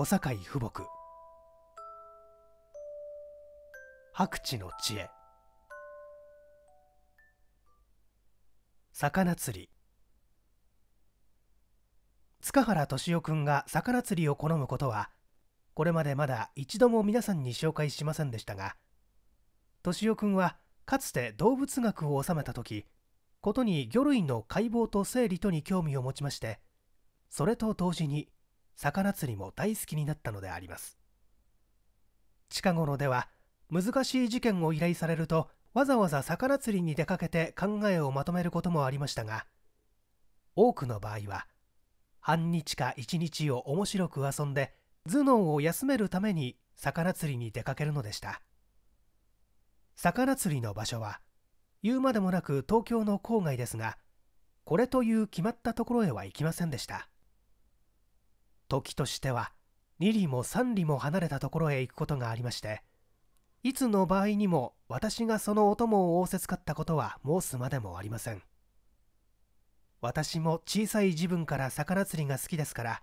小堺富木白地の知恵魚釣り塚原敏夫君が魚釣りを好むことはこれまでまだ一度も皆さんに紹介しませんでしたが敏夫君はかつて動物学を修めた時ことに魚類の解剖と生理とに興味を持ちましてそれと同時に魚釣りも大好きになったのであります近頃では難しい事件を依頼されるとわざわざ魚釣りに出かけて考えをまとめることもありましたが多くの場合は半日か一日を面白く遊んで頭脳を休めるために魚釣りに出かけるのでした魚釣りの場所は言うまでもなく東京の郊外ですがこれという決まったところへは行きませんでした時としては2里も三里も離れたところへ行くことがありましていつの場合にも私がそのお供を仰せつかったことは申すまでもありません私も小さい自分から魚釣りが好きですから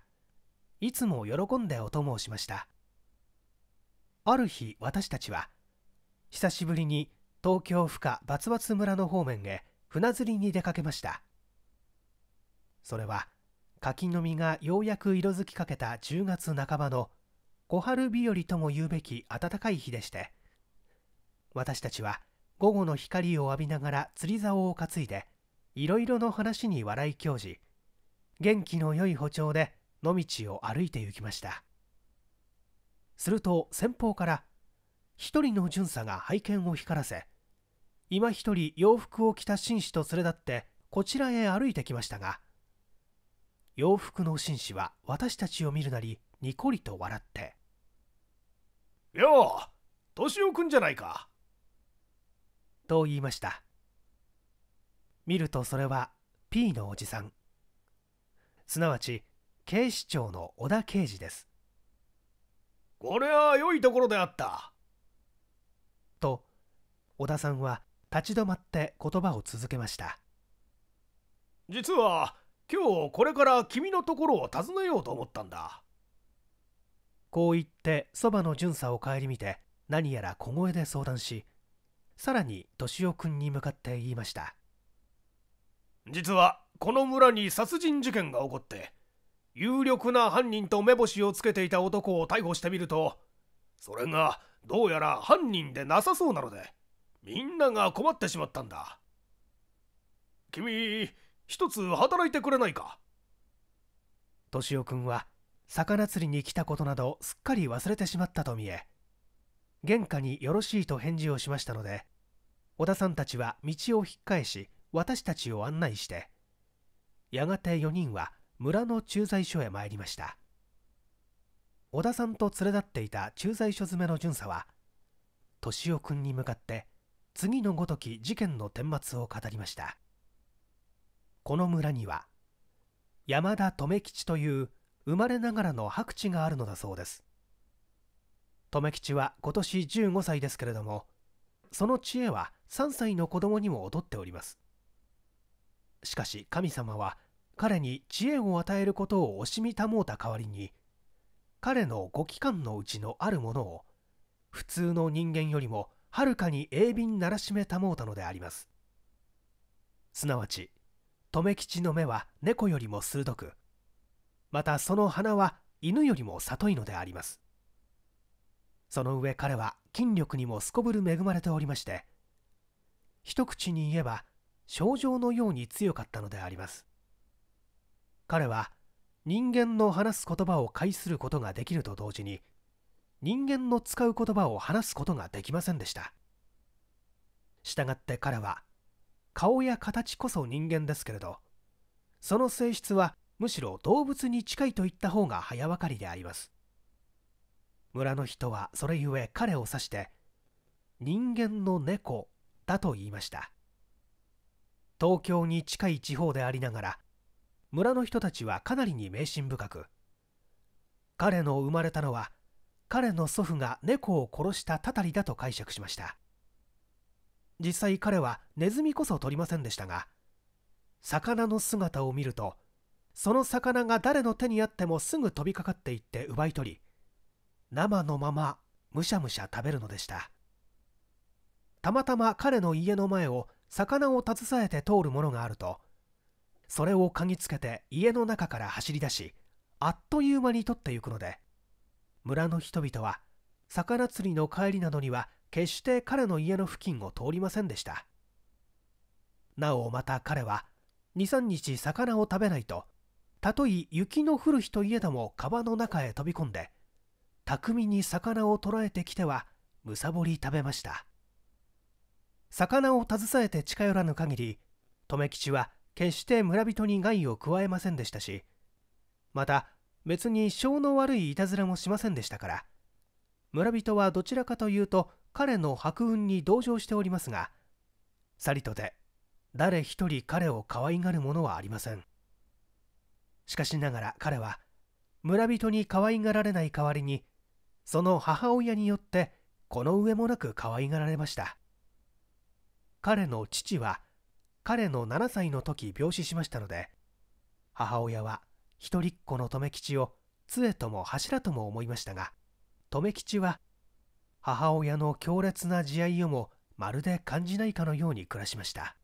いつも喜んでお供をしましたある日私たちは久しぶりに東京府下バツバツ村の方面へ船釣りに出かけましたそれは柿の実がようやく色づきかけた10月半ばの小春日和とも言うべき暖かい日でして私たちは午後の光を浴びながら釣り竿を担いでいろいろの話に笑い教示元気の良い歩調で野道を歩いて行きましたすると先方から一人の巡査が拝見を光らせ今一人洋服を着た紳士と連れ立ってこちらへ歩いてきましたが洋服の紳士は私たちを見るなりにこりと笑って「よう年をくんじゃないか」と言いました見るとそれは P のおじさんすなわち警視庁の小田刑事ですこれは良いところであったと小田さんは立ち止まって言葉を続けました実は今日これから君のところを訪ねようと思ったんだこう言ってそばの巡査を顧みて何やら小声で相談しさらに敏夫君に向かって言いました実はこの村に殺人事件が起こって有力な犯人と目星をつけていた男を逮捕してみるとそれがどうやら犯人でなさそうなのでみんなが困ってしまったんだ君一つ働いてくれないか敏夫君は魚釣りに来たことなどすっかり忘れてしまったと見え玄関によろしいと返事をしましたので小田さんたちは道を引っ返し私たちを案内してやがて4人は村の駐在所へ参りました小田さんと連れ立っていた駐在所詰めの巡査は敏夫君に向かって次のごとき事件の顛末を語りましたこの村には山田留吉という生まれながらの白地があるのだそうです留吉は今年15歳ですけれどもその知恵は3歳の子供にも劣っておりますしかし神様は彼に知恵を与えることを惜しみたもうた代わりに彼のご期間のうちのあるものを普通の人間よりもはるかに鋭敏ならしめたもうたのでありますすなわち留吉の目は猫よりも鋭くまたその鼻は犬よりも里いのでありますその上彼は筋力にもすこぶる恵まれておりまして一口に言えば症状のように強かったのであります彼は人間の話す言葉を介することができると同時に人間の使う言葉を話すことができませんでした。したがって彼は顔や形こそ人間ですけれどその性質はむしろ動物に近いといった方が早わかりであります村の人はそれゆえ彼を指して人間の猫だと言いました東京に近い地方でありながら村の人たちはかなりに迷信深く彼の生まれたのは彼の祖父が猫を殺したたたりだと解釈しました実際彼はネズミこそ取りませんでしたが魚の姿を見るとその魚が誰の手にあってもすぐ飛びかかっていって奪い取り生のままむしゃむしゃ食べるのでしたたまたま彼の家の前を魚を携えて通るものがあるとそれを嗅ぎつけて家の中から走り出しあっという間に取ってゆくので村の人々は魚釣りの帰りなどには決して彼の家の付近を通りませんでしたなおまた彼は23日魚を食べないとたとえ雪の降る日といえども川の中へ飛び込んで巧みに魚を捕らえてきてはむさぼり食べました魚を携えて近寄らぬ限り留吉は決して村人に害を加えませんでしたしまた別に性の悪いいたずらもしませんでしたから村人はどちらかというと彼の白雲に同情しておりますがさりとて誰一人彼を可愛がるものはありませんしかしながら彼は村人に可愛がられない代わりにその母親によってこの上もなく可愛がられました彼の父は彼の7歳の時病死しましたので母親は一人っ子の留吉を杖とも柱とも思いましたが留吉は母親の強烈な慈愛をもまるで感じないかのように暮らしました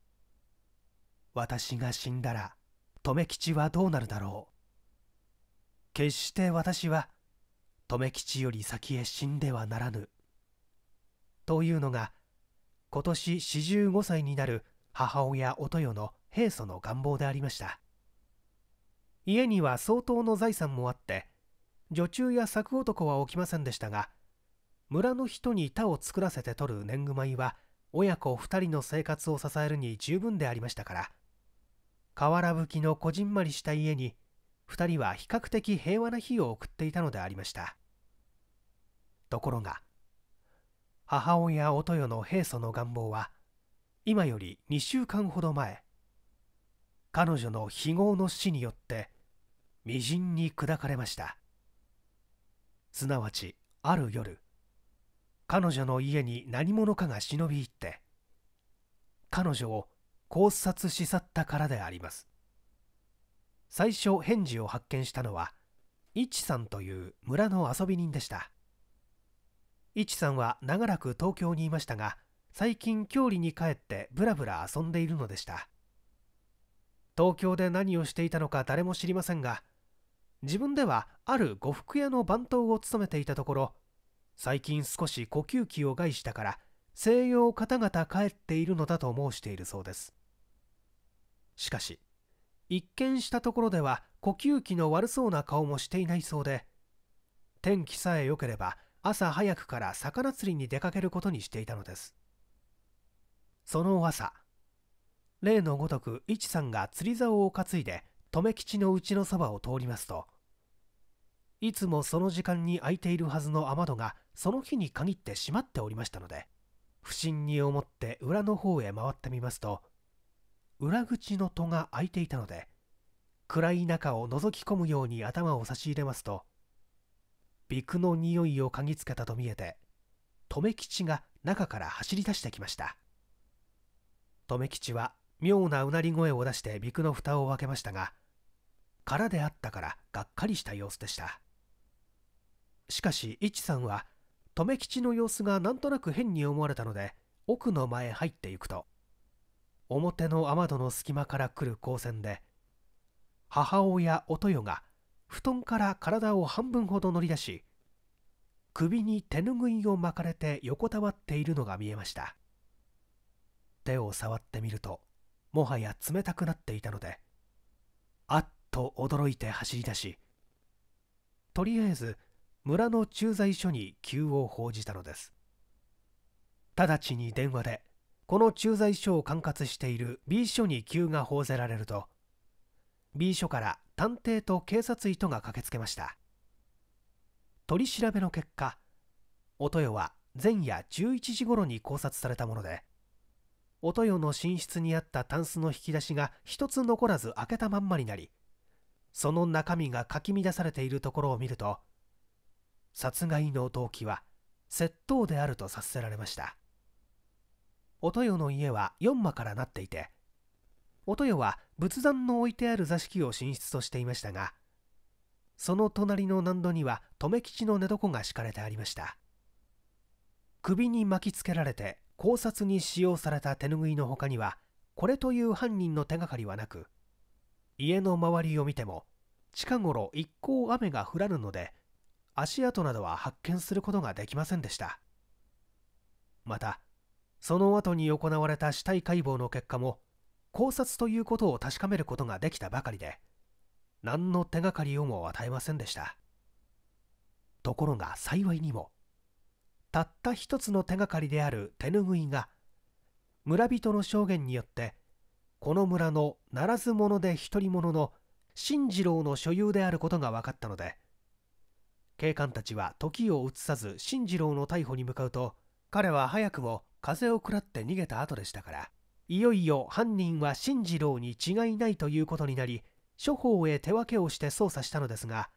私が死んだら留吉はどうなるだろう決して私は留吉より先へ死んではならぬというのが今年45歳になる母親おとの平素の願望でありました家には相当の財産もあって女中や作男は起きませんでしたが村の人に板を作らせて取る年貢米は親子2人の生活を支えるに十分でありましたから瓦葺きのこじんまりした家に2人は比較的平和な日を送っていたのでありましたところが母親音代の平素の願望は今より2週間ほど前彼女の非業の死によって微塵に砕かれましたすなわちある夜彼女の家に何者かが忍び入って彼女を考察し去ったからであります最初返事を発見したのは一さんという村の遊び人でした一さんは長らく東京にいましたが最近郷里に帰ってぶらぶら遊んでいるのでした東京で何をしていたのか誰も知りませんが自分ではある呉服屋の番頭を務めていたところ最近少し呼吸器を害したから西洋方々帰っているのだと申しているそうですしかし一見したところでは呼吸器の悪そうな顔もしていないそうで天気さえ良ければ朝早くから魚釣りに出かけることにしていたのですその朝例のごとく一さんが釣り竿を担いで留吉のうちのそばを通りますといつもその時間に空いているはずの雨戸がその日に限って閉まっておりましたので不審に思って裏の方へ回ってみますと裏口の戸が開いていたので暗い中を覗き込むように頭を差し入れますと陸の匂いを嗅ぎつけたと見えて留吉が中から走り出してきました留吉は妙なうなり声を出して陸の蓋を開けましたが空であったからがっかりした様子でしたしかし一さんは留吉の様子がなんとなく変に思われたので奥の間へ入っていくと表の雨戸の隙間から来る光線で母親お豊が布団から体を半分ほど乗り出し首に手ぬぐいを巻かれて横たわっているのが見えました手を触ってみるともはや冷たくなっていたのであっと驚いて走り出しとりあえず村の駐在所に急を報じたのです直ちに電話でこの駐在所を管轄している B 署に急が報ぜられると B 署から探偵と警察医とが駆けつけました取り調べの結果音代は前夜11時頃に考察されたものでとよの寝室にあったタンスの引き出しが一つ残らず開けたまんまになりその中身がかき乱されているところを見ると殺害の動機は窃盗であると察せられましたお豊の家は4間からなっていてお豊は仏壇の置いてある座敷を寝室としていましたがその隣の納度には留吉の寝床が敷かれてありました首に巻きつけられて考察に使用された手ぬぐいの他にはこれという犯人の手がかりはなく家の周りを見ても近頃一向雨が降らぬので足跡などは発見することができませんでしたまたその後に行われた死体解剖の結果も考察ということを確かめることができたばかりで何の手がかりをも与えませんでしたところが幸いにもたった一つの手がかりである手ぬぐいが村人の証言によってこの村のならず者で独り者の進次郎の所有であることが分かったので警官たちは時を移さず進次郎の逮捕に向かうと彼は早くも風を食らって逃げた後でしたからいよいよ犯人は進次郎に違いないということになり処方へ手分けをして捜査したのですが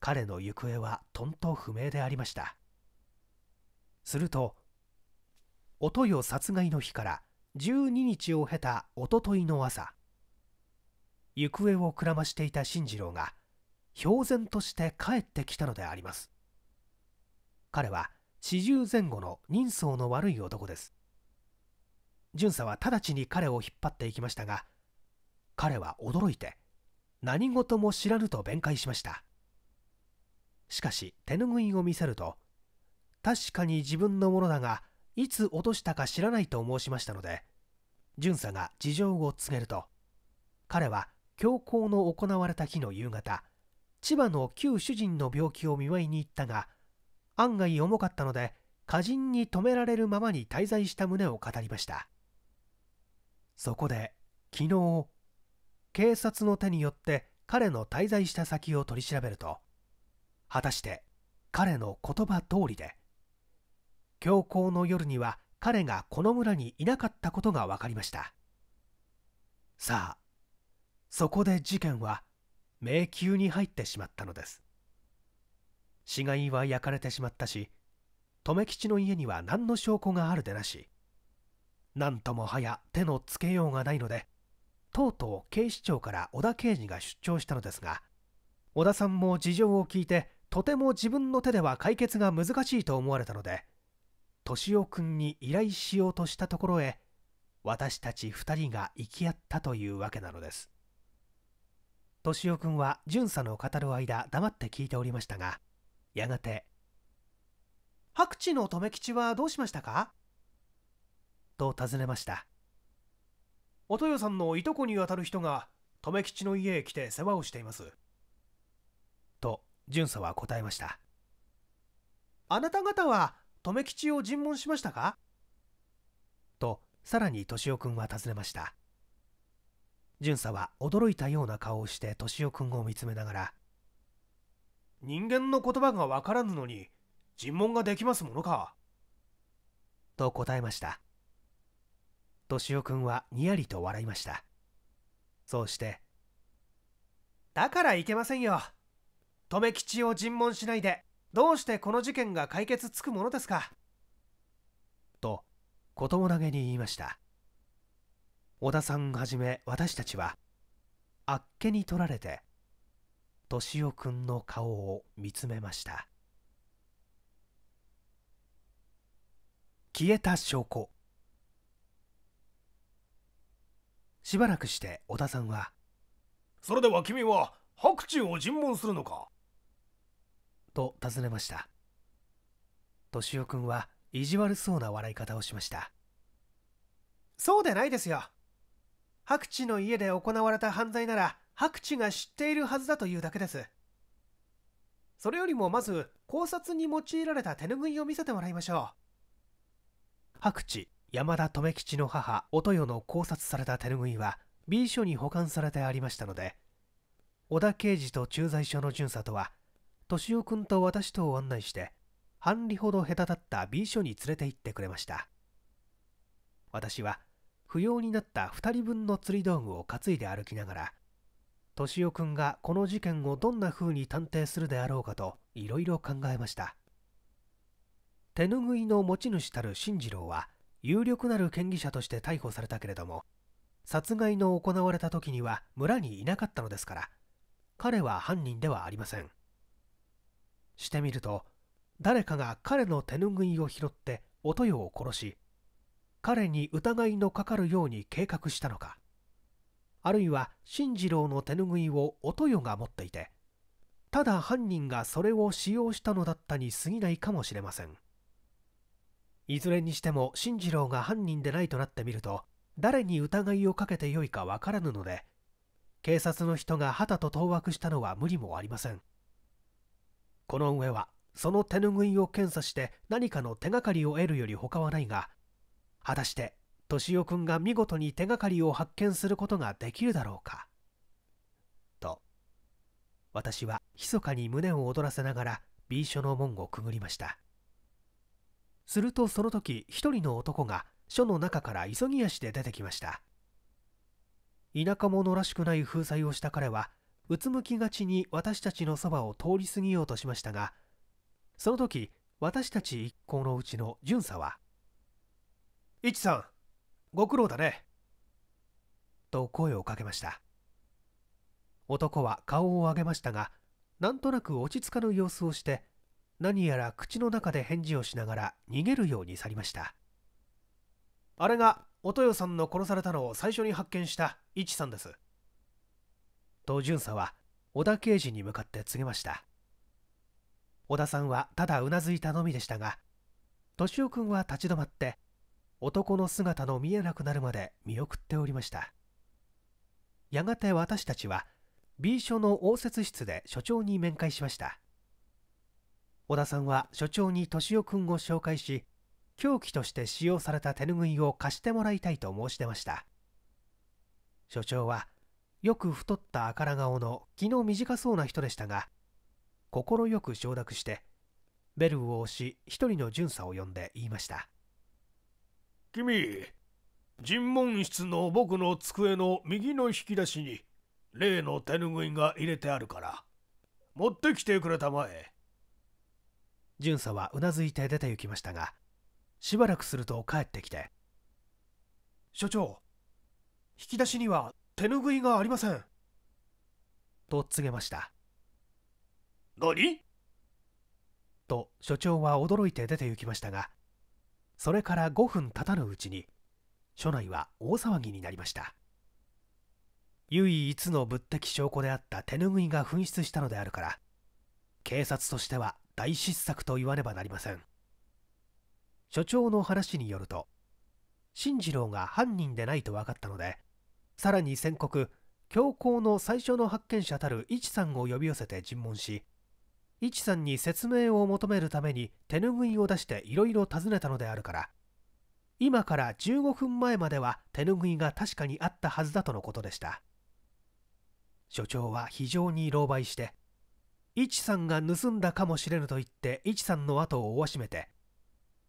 彼の行方はとんと不明でありましたするとおとよ殺害の日から12日を経たおとといの朝行方をくらましていた進次郎が標然として帰ってきたのであります彼は四十前後の人相の悪い男です巡査は直ちに彼を引っ張っていきましたが彼は驚いて何事も知らぬと弁解しましたしかし手ぬぐいを見せると確かに自分のものだがいつ落としたか知らないと申しましたので巡査が事情を告げると彼は凶行の行われた日の夕方千葉の旧主人の病気を見舞いに行ったが案外重かったので歌人に止められるままに滞在した旨を語りましたそこで昨日警察の手によって彼の滞在した先を取り調べると果たして彼の言葉通りで強行の夜には彼がこの村にいなかったことが分かりましたさあそこで事件は迷宮に入ってしまったのです死骸は焼かれてしまったし留吉の家には何の証拠があるでなし何ともはや手のつけようがないのでとうとう警視庁から小田刑事が出張したのですが小田さんも事情を聞いてとても自分の手では解決が難しいと思われたので敏夫君に依頼しようとしたところへ私たち2人が行き合ったというわけなのです。敏夫君は巡査の語る間黙って聞いておりましたがやがて「白地の留吉はどうしましたか?」と尋ねましたお豊さんのいとこにあたる人が留吉の家へ来て世話をしていますと巡査は答えましたあなた方は留吉を尋問しましたかとさらに敏夫君は尋ねました巡査は驚いたような顔をして敏夫君を見つめながら人間の言葉がわからぬのに尋問ができますものかと答えました敏夫君はにやりと笑いましたそうしてだからいけませんよ留吉を尋問しないでどうしてこの事件が解決つくものですかと子供投げに言いました小田さんはじめ私たちはあっけに取られて敏夫君の顔を見つめました消えた証拠しばらくして小田さんは「それでは君は白昼を尋問するのか?」と尋ねました敏夫君は意地悪そうな笑い方をしましたそうでないですよ白地の家で行われた犯罪なら白地が知っているはずだというだけですそれよりもまず考察に用いられた手ぬぐいを見せてもらいましょう白地山田留吉の母音代の考察された手ぬぐいは B 署に保管されてありましたので小田刑事と駐在所の巡査とは敏夫君と私とを案内して半里ほど下手だった B 署に連れて行ってくれました私は不要になった2人分の釣り道具を担いで歩きながら敏夫君がこの事件をどんな風に探偵するであろうかといろいろ考えました手拭いの持ち主たる進次郎は有力なる嫌疑者として逮捕されたけれども殺害の行われた時には村にいなかったのですから彼は犯人ではありませんしてみると誰かが彼の手拭いを拾っておよを殺し彼に疑いのかかるように計画したのかあるいは進次郎の手ぬぐいを音代が持っていてただ犯人がそれを使用したのだったに過ぎないかもしれませんいずれにしても進次郎が犯人でないとなってみると誰に疑いをかけてよいかわからぬので警察の人が旗と当惑したのは無理もありませんこの上はその手ぬぐいを検査して何かの手がかりを得るより他はないが果たして敏夫君が見事に手がかりを発見することができるだろうかと私は密かに胸を躍らせながら B 書の門をくぐりましたするとその時一人の男が書の中から急ぎ足で出てきました田舎者らしくない風采をした彼はうつむきがちに私たちのそばを通り過ぎようとしましたがその時私たち一行のうちの巡査は一さんご苦労だねと声をかけました男は顔を上げましたがなんとなく落ち着かぬ様子をして何やら口の中で返事をしながら逃げるように去りましたあれがお豊さんの殺されたのを最初に発見した一さんですと巡査は小田刑事に向かって告げました小田さんはただうなずいたのみでしたが敏夫君は立ち止まって男の姿の見えなくなるまで見送っておりましたやがて私たちは B 署の応接室で所長に面会しました小田さんは所長に敏夫君を紹介し凶器として使用された手ぬぐいを貸してもらいたいと申し出ました所長はよく太った赤ら顔の気の短そうな人でしたが快く承諾してベルを押し一人の巡査を呼んで言いました君尋問室の僕の机の右の引き出しに例の手ぬぐいが入れてあるから持ってきてくれたまえ巡査はうなずいて出て行きましたがしばらくすると帰ってきて所長引き出しには手ぬぐいがありませんと告げました何と所長は驚いて出て行きましたがそれから5分経たぬうちに署内は大騒ぎになりました唯一の物的証拠であった手拭いが紛失したのであるから警察としては大失策と言わねばなりません所長の話によると進次郎が犯人でないと分かったのでさらに宣告強行の最初の発見者たる一さんを呼び寄せて尋問しイさんに説明を求めるために手拭いを出していろいろ尋ねたのであるから今から15分前までは手拭いが確かにあったはずだとのことでした所長は非常に狼狽してイさんが盗んだかもしれぬと言ってイさんの後を追わしめて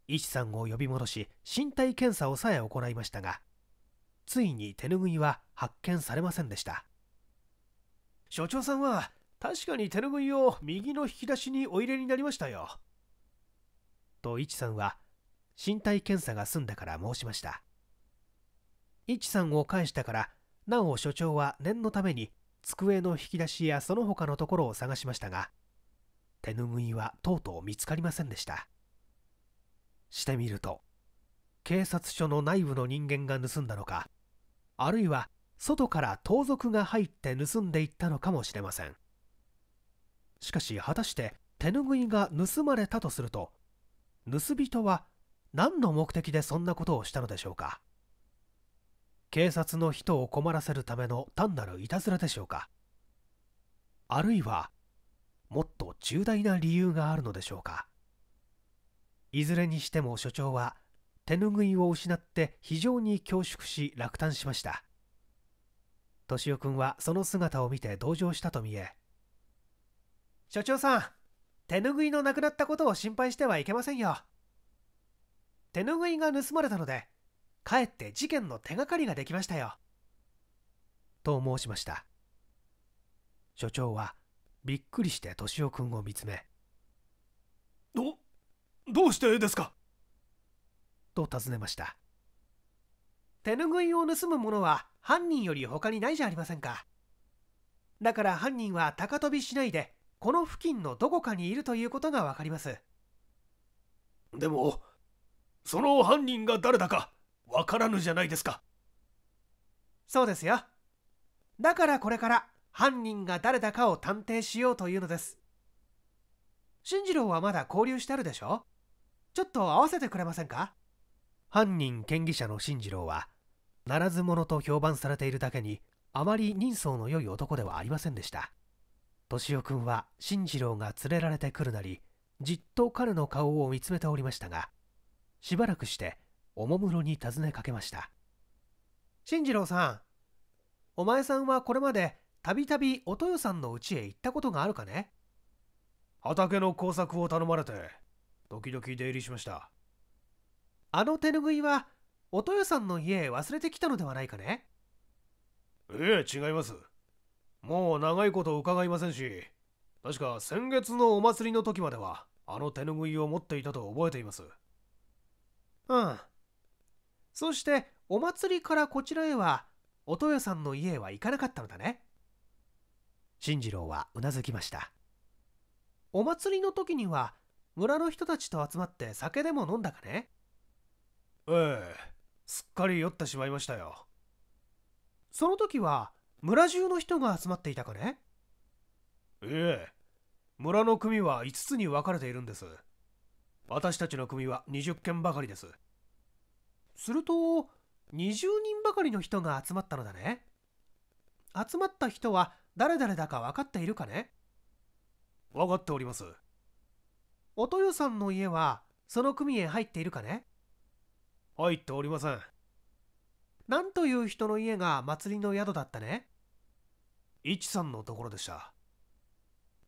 イさんを呼び戻し身体検査をさえ行いましたがついに手ぬぐいは発見されませんでした所長さんは確かに手ぬぐいを右の引き出しにお入れになりましたよ。と、いちさんは、身体検査が済んだから申しました。いちさんを返したから、なお所長は念のために、机の引き出しやその他のところを探しましたが、手ぬぐいはとうとう見つかりませんでした。してみると、警察署の内部の人間が盗んだのか、あるいは外から盗賊が入って盗んでいったのかもしれません。しかし果たして手ぬぐいが盗まれたとすると盗人は何の目的でそんなことをしたのでしょうか警察の人を困らせるための単なるいたずらでしょうかあるいはもっと重大な理由があるのでしょうかいずれにしても所長は手ぬぐいを失って非常に恐縮し落胆しました敏夫君はその姿を見て同情したと見え所長さん手ぬぐいのなくなったことを心配してはいけませんよ手ぬぐいが盗まれたのでかえって事件の手がかりができましたよと申しました所長はびっくりして敏夫君を見つめどどうしてですかと尋ねました手ぬぐいを盗む者は犯人より他にないじゃありませんかだから犯人は高飛びしないでこの付近のどこかにいるということがわかりますでもその犯人が誰だかわからぬじゃないですかそうですよだからこれから犯人が誰だかを探偵しようというのです進次郎はまだ交流してあるでしょちょっと合わせてくれませんか犯人嫌疑者の進次郎はならず者と評判されているだけにあまり人相の良い男ではありませんでした敏夫君は進次郎が連れられてくるなりじっと彼の顔を見つめておりましたがしばらくしておもむろに尋ねかけました進次郎さんお前さんはこれまでたびたびお豊さんの家へ行ったことがあるかね畑の工作を頼まれて時々出入りしましたあの手ぬぐいはお豊さんの家へ忘れてきたのではないかねええ違いますもう長いこと伺いませんし確か先月のお祭りの時まではあの手拭いを持っていたと覚えていますうんそしてお祭りからこちらへはおとよさんの家へは行かなかったのだね進次郎はうなずきましたお祭りの時には村の人たちと集まって酒でも飲んだかねええすっかり酔ってしまいましたよその時は村中の人が集まっていたかねええ村の組は5つに分かれているんです私たちの組は20件ばかりですすると20人ばかりの人が集まったのだね集まった人は誰々だか分かっているかね分かっておりますおとよさんの家はその組へ入っているかね入っておりません何という人の家が祭りの宿だったね一さんのところでした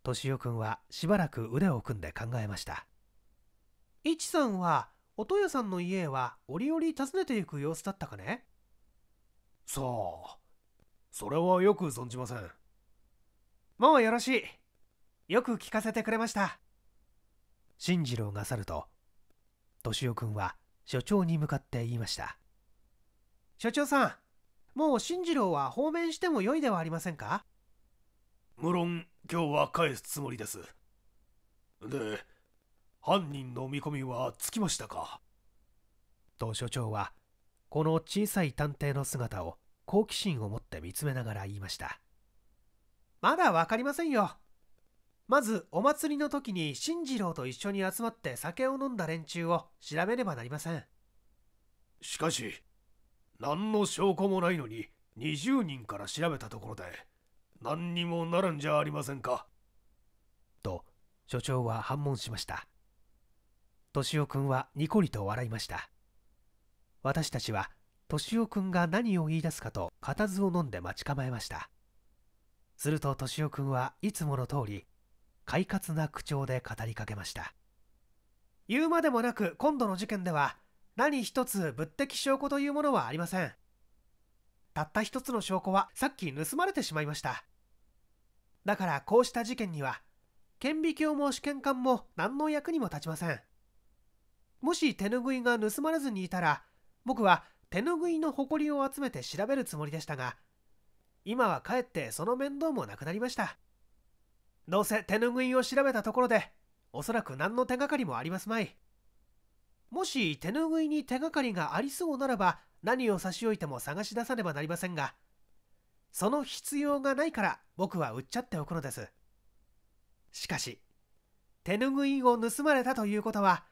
敏夫君はしばらく腕を組んで考えました一さんはおとやさんの家へは折々訪ねていく様子だったかねさあそれはよく存じませんもうよろしいよく聞かせてくれました進次郎が去ると敏夫君は所長に向かって言いました所長さんもう進次郎は放免してもよいではありませんか無論今日は返すつもりですで犯人の見込みはつきましたかと所長はこの小さい探偵の姿を好奇心を持って見つめながら言いましたまだ分かりませんよまずお祭りの時に進次郎と一緒に集まって酒を飲んだ連中を調べねばなりませんしかし何の証拠もないのに20人から調べたところで何にもなるんじゃありませんかと所長は反問しました敏夫君はニコリと笑いました私たちは敏夫君が何を言い出すかと固唾を飲んで待ち構えましたすると敏夫君はいつもの通り快活な口調で語りかけました言うまでもなく今度の事件では何一つ物的証拠というものはありませんたった一つの証拠はさっき盗まれてしまいましただからこうした事件には顕微鏡も試験管も何の役にも立ちませんもし手ぬぐいが盗まれずにいたら僕は手ぬぐいのほこりを集めて調べるつもりでしたが今はかえってその面倒もなくなりましたどうせ手ぬぐいを調べたところでおそらく何の手がかりもありますまいもし手ぬぐいに手がかりがありそうならば何を差し置いても探し出さねばなりませんがその必要がないから僕は売っちゃっておくのですしかし手ぬぐいを盗まれたということは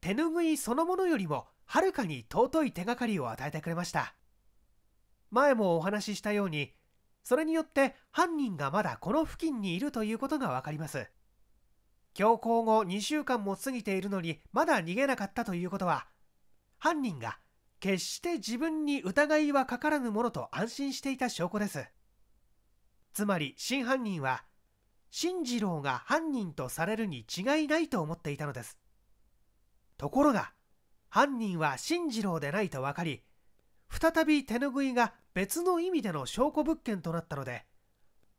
手ぬぐいそのものよりもはるかに尊い手がかりを与えてくれました前もお話ししたようにそれによって犯人がまだこの付近にいるということが分かります強行後2週間も過ぎているのにまだ逃げなかったということは犯人が決して自分に疑いはかからぬものと安心していた証拠ですつまり真犯人は進次郎が犯人とされるに違いないと思っていたのですところが犯人は進次郎でないと分かり再び手拭いが別の意味での証拠物件となったので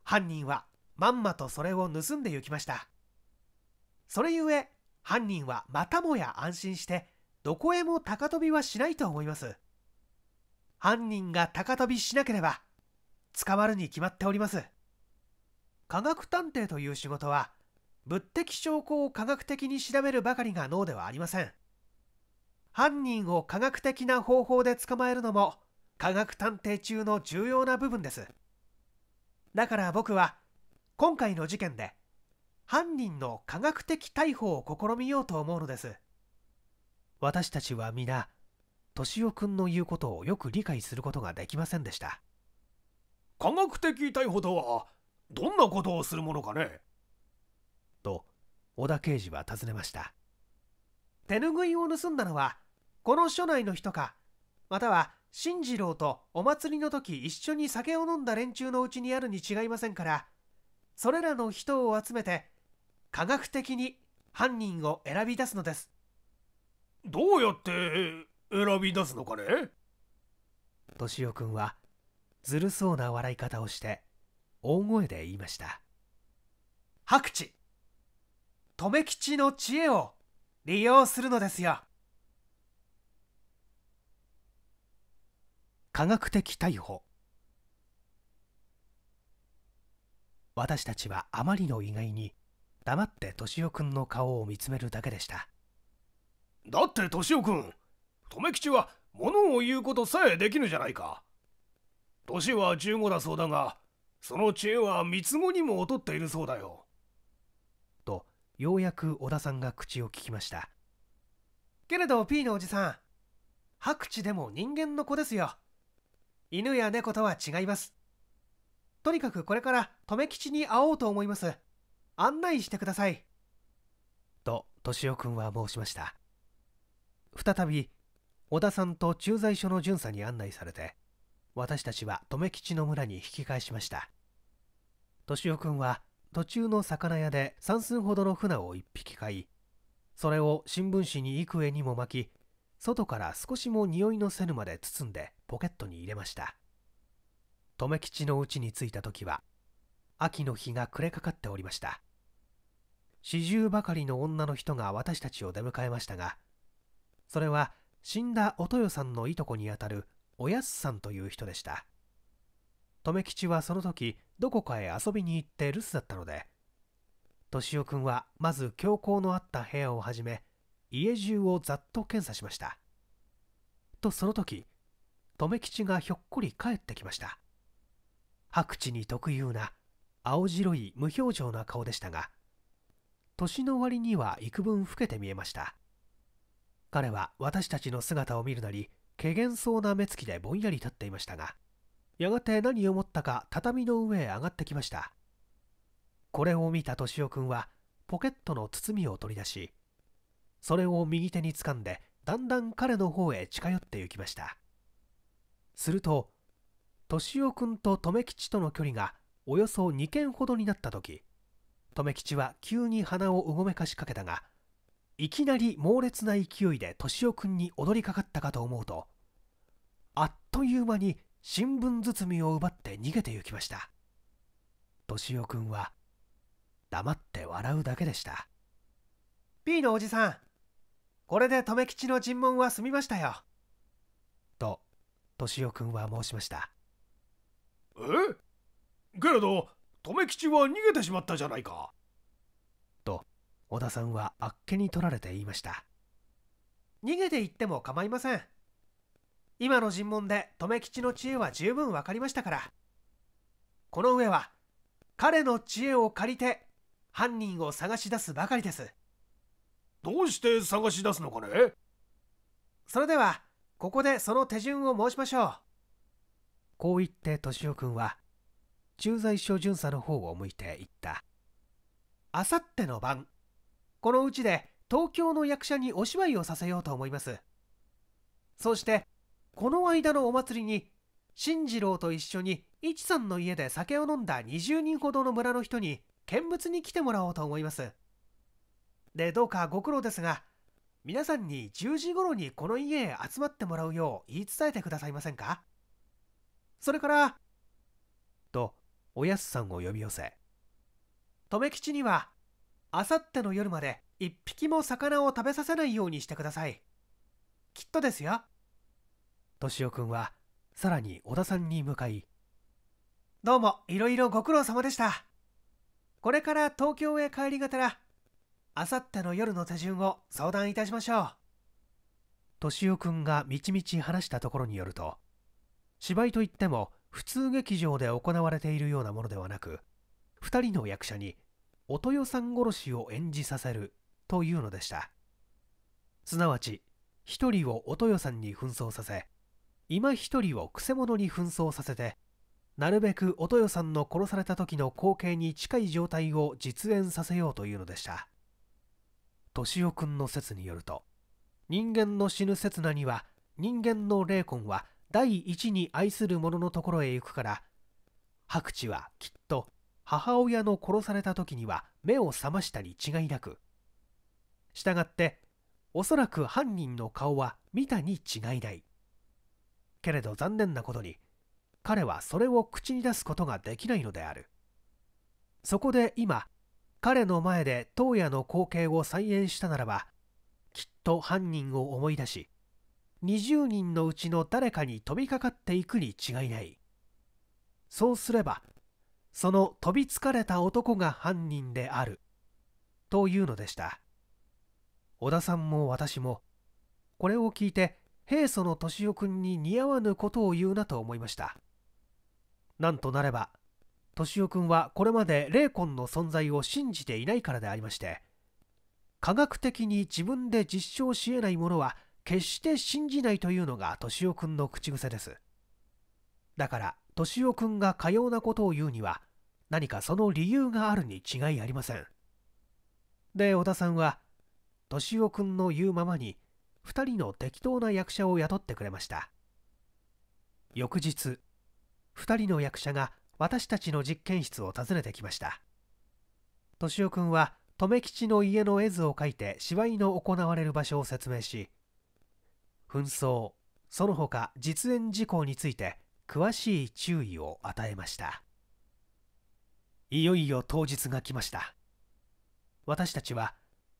犯人はまんまとそれを盗んで行きましたそれゆえ犯人はまたもや安心してどこへも高飛びはしないと思います犯人が高飛びしなければ捕まるに決まっております科学探偵という仕事は物的証拠を科学的に調べるばかりが脳ではありません犯人を科学的な方法で捕まえるのも科学探偵中の重要な部分ですだから僕は今回の事件で犯人の科学的逮捕を試みようと思うのです私たちは皆敏夫君の言うことをよく理解することができませんでした科学的逮捕とはどんなことをするものかねと小田刑事は尋ねました手拭いを盗んだのはこの署内の人かまたは進次郎とお祭りの時一緒に酒を飲んだ連中のうちにあるに違いませんからそれらの人を集めて科学的に犯人を選び出すのですどうやって選び出すのかね敏夫君はずるそうな笑い方をして大声で言いました白地留吉の知恵を利用するのですよ科学的逮捕私たちはあまりの意外に黙って敏夫君の顔を見つめるだけでしただって敏夫君留吉は物を言うことさえできぬじゃないか年は15だそうだがその知恵は三つ子にも劣っているそうだよとようやく小田さんが口を聞きましたけれど P のおじさん白痴でも人間の子ですよ犬や猫とは違いますとにかくこれから留吉に会おうと思います案内してください。と、と敏夫君は申しました。再び、小田さんと駐在所の巡査に案内されて、私たちは留吉の村に引き返しました。敏夫君は途中の魚屋で3寸ほどの船を1匹買い、それを新聞紙に幾重にも巻き、外から少しも匂いのせぬまで包んでポケットに入れました。留吉の家に着いた時は、秋の日が暮れかかっておりました。四十ばかりの女の人が私たちを出迎えましたがそれは死んだお豊さんのいとこにあたるおやすさんという人でした留吉はその時どこかへ遊びに行って留守だったので敏夫君はまず教皇のあった部屋をはじめ家中をざっと検査しましたとその時留吉がひょっこり帰ってきました白地に特有な青白い無表情な顔でしたが年の割には幾分老けて見えました。彼は私たちの姿を見るなり、怪げそうな目つきでぼんやり立っていましたが、やがて何を思ったか畳の上へ上がってきました。これを見た敏夫君は、ポケットの包みを取り出し、それを右手に掴んで、だんだん彼の方へ近寄って行きました。すると、敏夫君と留吉との距離がおよそ2軒ほどになった時、留吉は急に鼻をうごめかしかけたがいきなり猛烈な勢いで敏夫君に踊りかかったかと思うとあっという間に新聞包みを奪って逃げて行きました敏夫君は黙って笑うだけでした P のおじさんこれで留吉の尋問は済みましたよと敏夫君は申しましたえけれど留吉は逃げてしまったじゃないか。と、小田さんはあっけに取られて言いました。逃げていっても構いません。今の尋問で留吉の知恵は十分わかりましたから。この上は、彼の知恵を借りて、犯人を探し出すばかりです。どうして探し出すのかねそれでは、ここでその手順を申しましょう。こう言って敏夫君は駐在所巡査の方を向いて言った。あさっての晩、このうちで東京の役者にお芝居をさせようと思います。そして、この間のお祭りに、新次郎と一緒に一さんの家で酒を飲んだ20人ほどの村の人に見物に来てもらおうと思います。で、どうかご苦労ですが、皆さんに10時頃にこの家へ集まってもらうよう言い伝えてくださいませんかそれから、と、おやすさんを呼び寄せ留吉にはあさっての夜まで一匹も魚を食べさせないようにしてくださいきっとですよ敏夫君はさらに小田さんに向かいどうもいろいろご苦労様でしたこれから東京へ帰りがてらあさっての夜の手順を相談いたしましょう敏夫君がみちみち話したところによると芝居といっても普通劇場で行われているようなものではなく2人の役者にお豊さん殺しを演じさせるというのでしたすなわち1人をお豊さんに紛争させ今1人をくせ者に紛争させてなるべくお豊さんの殺された時の光景に近い状態を実演させようというのでした敏夫君の説によると人間の死ぬ刹那には人間の霊魂は第一に愛する者のところへ行くから白痴はきっと母親の殺された時には目を覚ましたに違いなくしたがっておそらく犯人の顔は見たに違いないけれど残念なことに彼はそれを口に出すことができないのであるそこで今彼の前で当夜の光景を再現したならばきっと犯人を思い出し20人のうちの誰かに飛びかかっていくに違いないそうすればその飛びつかれた男が犯人であるというのでした小田さんも私もこれを聞いて平素の敏夫君に似合わぬことを言うなと思いましたなんとなれば敏夫君はこれまで霊魂の存在を信じていないからでありまして科学的に自分で実証しえないものは決して信じないというのが敏夫君の口癖です。だから敏夫君がかようなことを言うには何かその理由があるに違いありません。で小田さんは敏夫君の言うままに2人の適当な役者を雇ってくれました。翌日2人の役者が私たちの実験室を訪ねてきました。敏夫君んは留吉の家の絵図を描いて芝居の行われる場所を説明し紛争その他実演事項について詳しい注意を与えましたいよいよ当日が来ました私たちは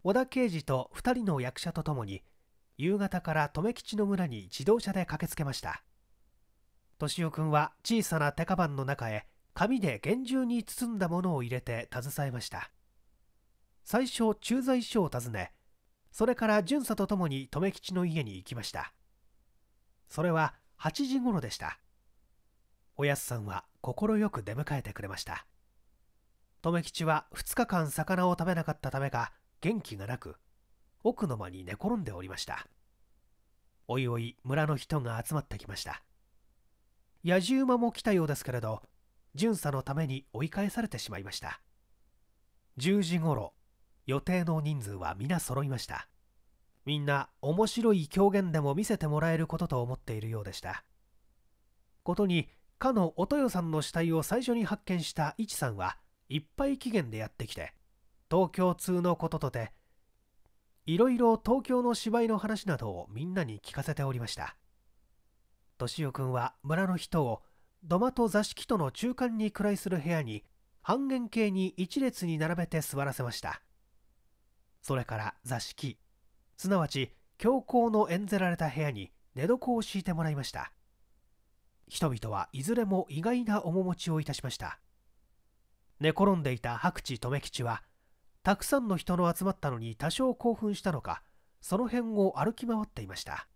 小田刑事と2人の役者とともに夕方から留吉の村に自動車で駆けつけました敏夫君は小さな手カバンの中へ紙で厳重に包んだものを入れて携えました最初駐在所を訪ねそれから巡査ともに留吉の家に行きましたそれは8時頃でしたおやすさんは快く出迎えてくれました留吉は2日間魚を食べなかったためか元気がなく奥の間に寝転んでおりましたおいおい村の人が集まってきました野じ馬も来たようですけれど巡査のために追い返されてしまいました10時ごろ予定の人数は皆揃いましたみんな面白い狂言でも見せてもらえることと思っているようでしたことにかのお豊さんの死体を最初に発見した一さんはいっぱい期限でやってきて東京通のこととていろいろ東京の芝居の話などをみんなに聞かせておりました敏夫君は村の人を土間と座敷との中間に位する部屋に半円形に一列に並べて座らせましたそれから座敷すなわち教皇の演ぜられた部屋に寝床を敷いてもらいました人々はいずれも意外な面持ちをいたしました寝転んでいた白地留吉はたくさんの人の集まったのに多少興奮したのかその辺を歩き回っていました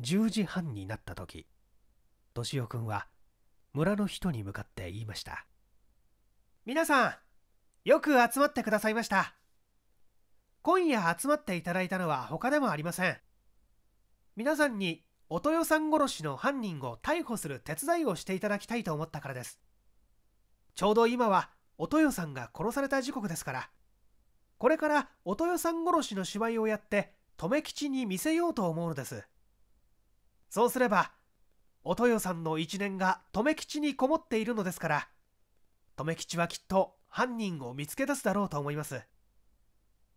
10時半になった時敏夫君は村の人に向かって言いました皆さんよく集まってくださいました今夜集まっていただいたのは他でもありません皆さんにお豊さん殺しの犯人を逮捕する手伝いをしていただきたいと思ったからですちょうど今はお豊さんが殺された時刻ですからこれからお豊さん殺しの芝居をやって留吉に見せようと思うのですそうすればお豊さんの一年が留吉にこもっているのですから留吉はきっと犯人を見つけ出すだろうと思います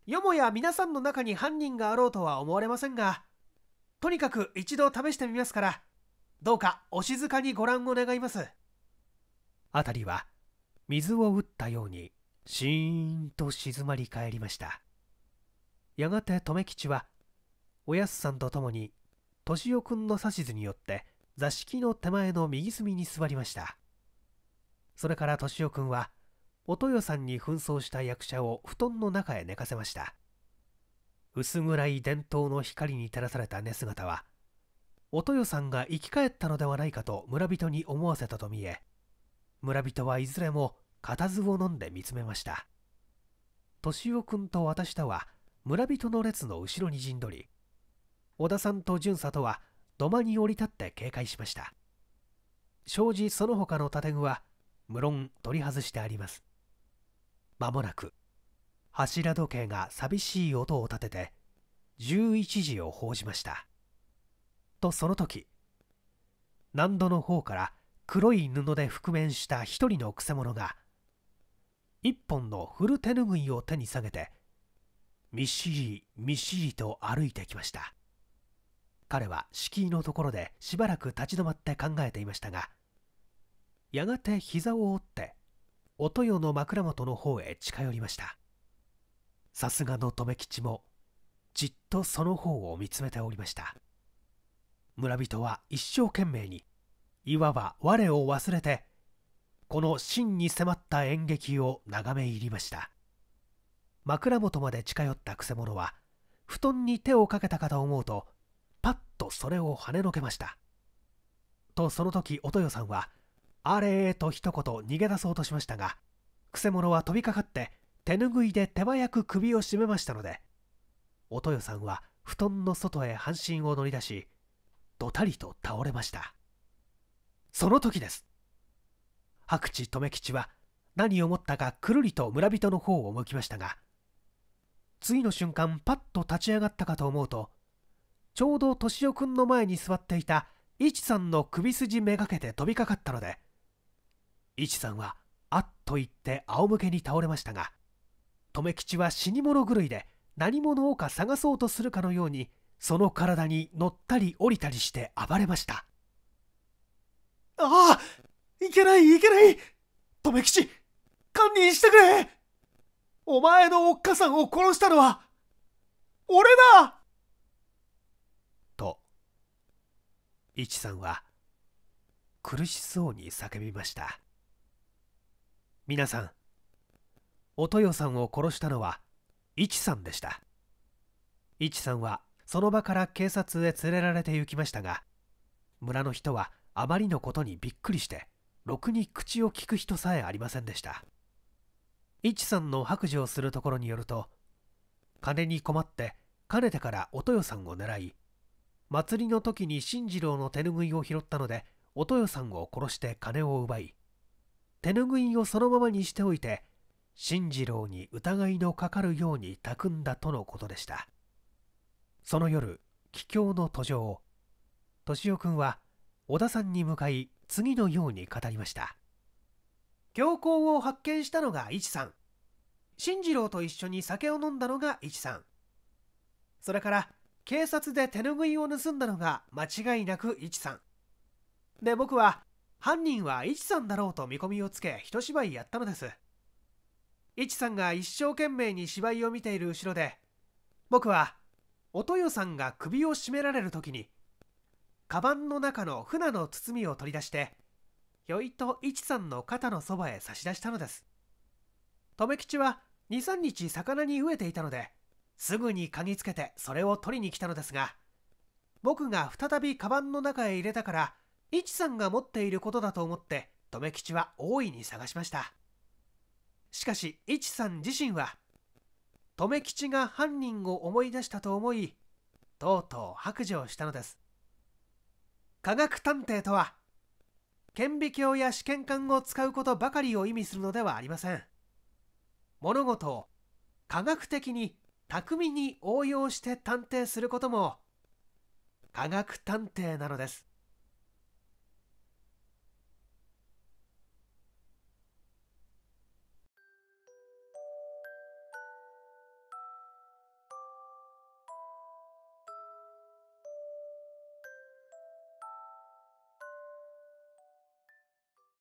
よもや皆さんの中に犯人があろうとは思われませんがとにかく一度試してみますからどうかお静かにご覧を願います辺りは水を打ったようにシーンと静まり返りましたやがて留吉はおやすさんと共に敏夫君の指図によって座敷の手前の右隅に座りましたそれから敏夫君はお豊さんに扮装した役者を布団の中へ寝かせました薄暗い伝統の光に照らされた寝姿はお豊さんが生き返ったのではないかと村人に思わせたと見え村人はいずれも固唾を飲んで見つめました敏夫君と私とは村人の列の後ろに陣取り小田さんと巡査とは土間に降り立って警戒しました障子その他の建具は無論取り外してあります間もなく柱時計が寂しい音を立てて11時を報じましたとその時何度の方から黒い布で覆面した一人のくせ者が一本の古手ぬぐいを手に下げてみっしりみっしりと歩いてきました彼は敷居のところでしばらく立ち止まって考えていましたがやがて膝を折ってお豊の枕元の方へ近寄りましたさすがの留吉もじっとその方を見つめておりました村人は一生懸命にいわば我を忘れてこの真に迫った演劇を眺め入りました枕元まで近寄ったくせ者は布団に手をかけたかと思うとパッとそれをはねのけましたとその時お豊さんはあれーと一言逃げ出そうとしましたが、くせ者は飛びかかって手拭いで手早く首を絞めましたので、おとよさんは布団の外へ半身を乗り出し、どたりと倒れました。その時です。白地留吉は何を思ったかくるりと村人の方を向きましたが、次の瞬間パッと立ち上がったかと思うと、ちょうど敏夫君の前に座っていた一さんの首筋めがけて飛びかかったので、一さんはあっと言って仰向けに倒れましたが留吉は死に物狂いで何者をか探そうとするかのようにその体に乗ったり降りたりして暴れましたああいけないいけない留吉堪忍してくれお前のおっかさんを殺したのは俺だと一さんは苦しそうに叫びました皆さんお豊さんを殺したのは一さんでした一さんはその場から警察へ連れられて行きましたが村の人はあまりのことにびっくりしてろくに口を利く人さえありませんでした一さんの白状するところによると金に困ってかねてからお豊さんを狙い祭りの時に新次郎の手ぬぐいを拾ったのでお豊さんを殺して金を奪い手ぬぐいをそのままにしておいて進次郎に疑いのかかるように巧んだとのことでしたその夜帰郷の途上敏夫君は小田さんに向かい次のように語りました教皇を発見したのが一さん進次郎と一緒に酒を飲んだのが一さんそれから警察で手ぬぐいを盗んだのが間違いなく一さんで僕は犯人はイさんだろうと見込みをつけ一芝居やったのですイさんが一生懸命に芝居を見ている後ろで僕はお豊さんが首を絞められる時にカバンの中の船の包みを取り出してよいと一さんの肩のそばへ差し出したのです留吉は23日魚に飢えていたのですぐに嗅ぎつけてそれを取りに来たのですが僕が再びカバンの中へ入れたからいちさんが持っていることだと思って留吉は大いに探しましたしかしいちさん自身は留吉が犯人を思い出したと思いとうとう白状したのです科学探偵とは顕微鏡や試験管を使うことばかりを意味するのではありません物事を科学的に巧みに応用して探偵することも科学探偵なのです